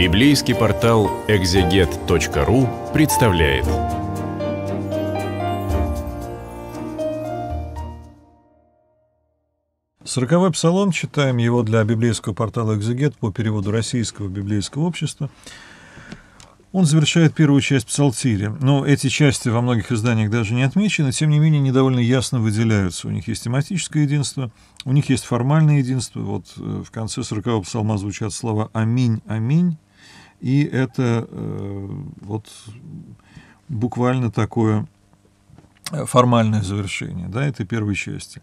Библейский портал экзегет.ру представляет. Сороковой псалом, читаем его для библейского портала «Экзегет» по переводу российского библейского общества. Он завершает первую часть псалтири, но эти части во многих изданиях даже не отмечены, тем не менее, недовольно ясно выделяются. У них есть тематическое единство, у них есть формальное единство. Вот э, в конце 40-го псалма звучат слова «Аминь, аминь», и это э, вот буквально такое э, формальное завершение да, этой первой части.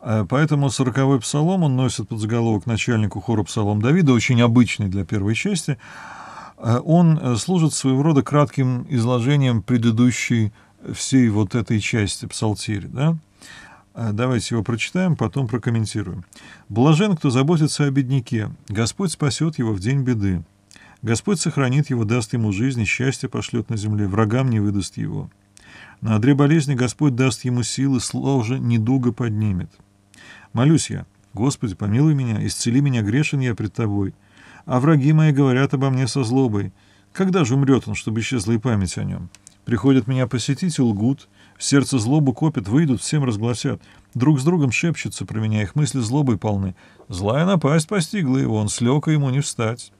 Э, поэтому 40-й псалом он носит под заголовок начальнику хора псалом Давида, очень обычный для первой части. Он служит своего рода кратким изложением предыдущей всей вот этой части псалтири. Да? Давайте его прочитаем, потом прокомментируем. «Блажен, кто заботится о бедняке, Господь спасет его в день беды». Господь сохранит его, даст ему жизнь и счастье пошлет на земле, врагам не выдаст его. На одре болезни Господь даст ему силы, слово же поднимет. Молюсь я, Господи, помилуй меня, исцели меня, грешен я пред Тобой. А враги мои говорят обо мне со злобой. Когда же умрет он, чтобы исчезла и память о нем? Приходят меня посетить и лгут, в сердце злобу копят, выйдут, всем разгласят. Друг с другом шепчутся про меня, их мысли злобой полны. Злая напасть постигла его, он слег, ему не встать.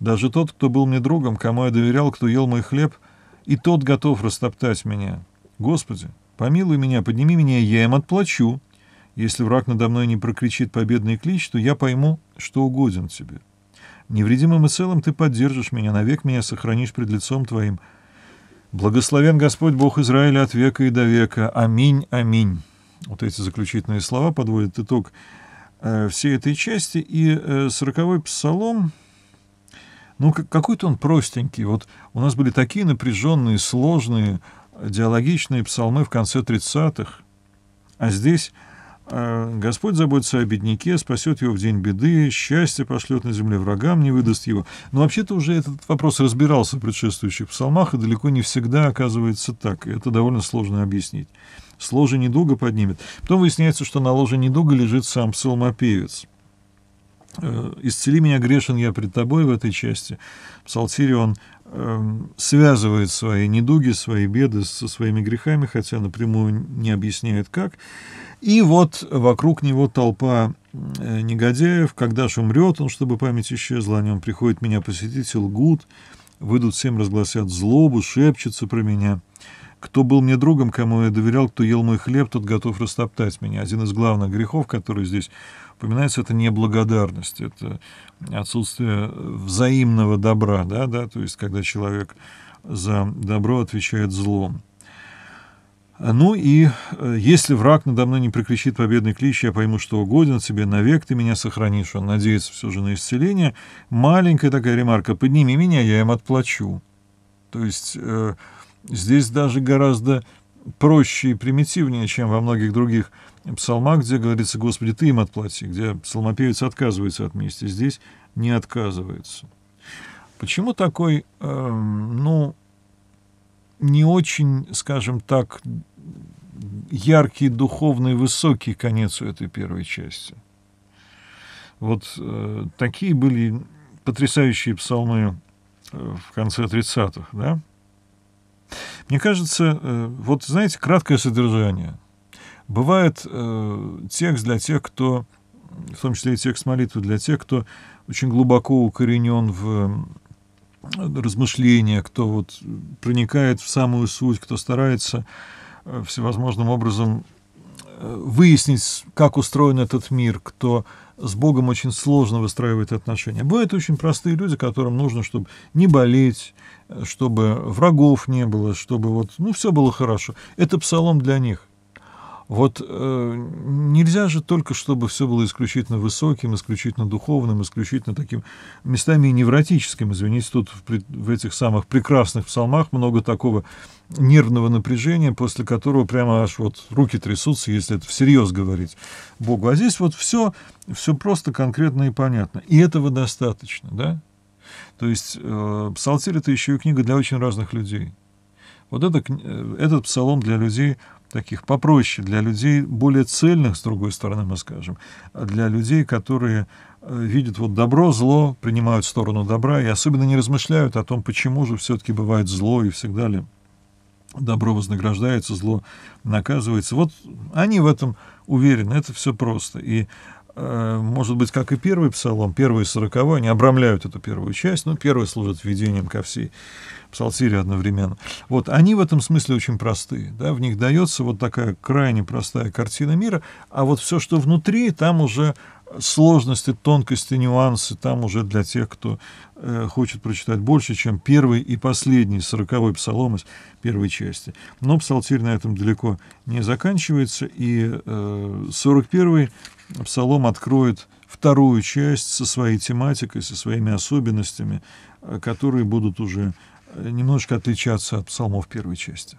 Даже тот, кто был мне другом, кому я доверял, кто ел мой хлеб, и тот готов растоптать меня. Господи, помилуй меня, подними меня, я им отплачу. Если враг надо мной не прокричит победный клич, то я пойму, что угоден тебе. Невредимым и целым ты поддержишь меня, навек меня сохранишь пред лицом твоим. Благословен Господь Бог Израиля от века и до века. Аминь, аминь. Вот эти заключительные слова подводят итог э, всей этой части. И э, сороковой псалом ну, какой-то он простенький. Вот у нас были такие напряженные, сложные, диалогичные псалмы в конце 30-х. А здесь э, Господь заботится о бедняке, спасет его в день беды, счастье пошлет на земле врагам, не выдаст его. Но вообще-то уже этот вопрос разбирался в предшествующих псалмах, и далеко не всегда оказывается так. И это довольно сложно объяснить. С ложа недуга поднимет. Потом выясняется, что на ложе недуга лежит сам псалмопевец – Э, «Исцели меня, грешен я пред тобой» в этой части. В Псалтире он эм, связывает свои недуги, свои беды со своими грехами, хотя напрямую не объясняет как. И вот вокруг него толпа э, негодяев. Когда ж умрет он, чтобы память исчезла о нем, приходит меня посетить и лгут, выйдут всем, разгласят злобу, шепчутся про меня. Кто был мне другом, кому я доверял, кто ел мой хлеб, тот готов растоптать меня. Один из главных грехов, который здесь упоминается, это неблагодарность, это отсутствие взаимного добра, да, да, то есть когда человек за добро отвечает злом. Ну и э, если враг надо мной не прикричит победный клич, я пойму, что угоден тебе, навек ты меня сохранишь. Он надеется все же на исцеление. Маленькая такая ремарка, подними меня, я им отплачу. То есть э, здесь даже гораздо проще и примитивнее, чем во многих других псалмах, где говорится «Господи, Ты им отплати», где псалмопевец отказывается от мести, здесь не отказывается. Почему такой, э, ну, не очень, скажем так, яркий, духовный, высокий конец у этой первой части? Вот э, такие были потрясающие псалмы э, в конце 30-х, да? Мне кажется, э, вот, знаете, краткое содержание. Бывает э, текст для тех, кто, в том числе и текст молитвы, для тех, кто очень глубоко укоренен в э, размышления, кто вот проникает в самую суть, кто старается всевозможным образом выяснить, как устроен этот мир, кто с Богом очень сложно выстраивает отношения. Бывают очень простые люди, которым нужно, чтобы не болеть, э, чтобы врагов не было, чтобы вот, ну, все было хорошо. Это псалом для них. Вот э, нельзя же только, чтобы все было исключительно высоким, исключительно духовным, исключительно таким местами невротическим. Извините, тут в, в этих самых прекрасных псалмах много такого нервного напряжения, после которого прямо аж вот руки трясутся, если это всерьез говорить Богу. А здесь вот все, все просто, конкретно и понятно. И этого достаточно, да? То есть э, Псалтирь — это еще и книга для очень разных людей. Вот это, э, этот псалом для людей — таких попроще, для людей более цельных, с другой стороны, мы скажем, для людей, которые э, видят вот добро, зло, принимают сторону добра и особенно не размышляют о том, почему же все-таки бывает зло и всегда далее. Добро вознаграждается, зло наказывается. Вот они в этом уверены, это все просто. И Э, может быть, как и первый псалом, первый и сороковой, они обрамляют эту первую часть, но ну, первый служит введением ко всей псалтире одновременно. Вот они в этом смысле очень простые, да, в них дается вот такая крайне простая картина мира, а вот все, что внутри, там уже сложности, тонкости, нюансы там уже для тех, кто э, хочет прочитать больше, чем первый и последний сороковой псалом из первой части. Но псалтирь на этом далеко не заканчивается, и э, первый псалом откроет вторую часть со своей тематикой, со своими особенностями, э, которые будут уже э, немножко отличаться от псалмов первой части.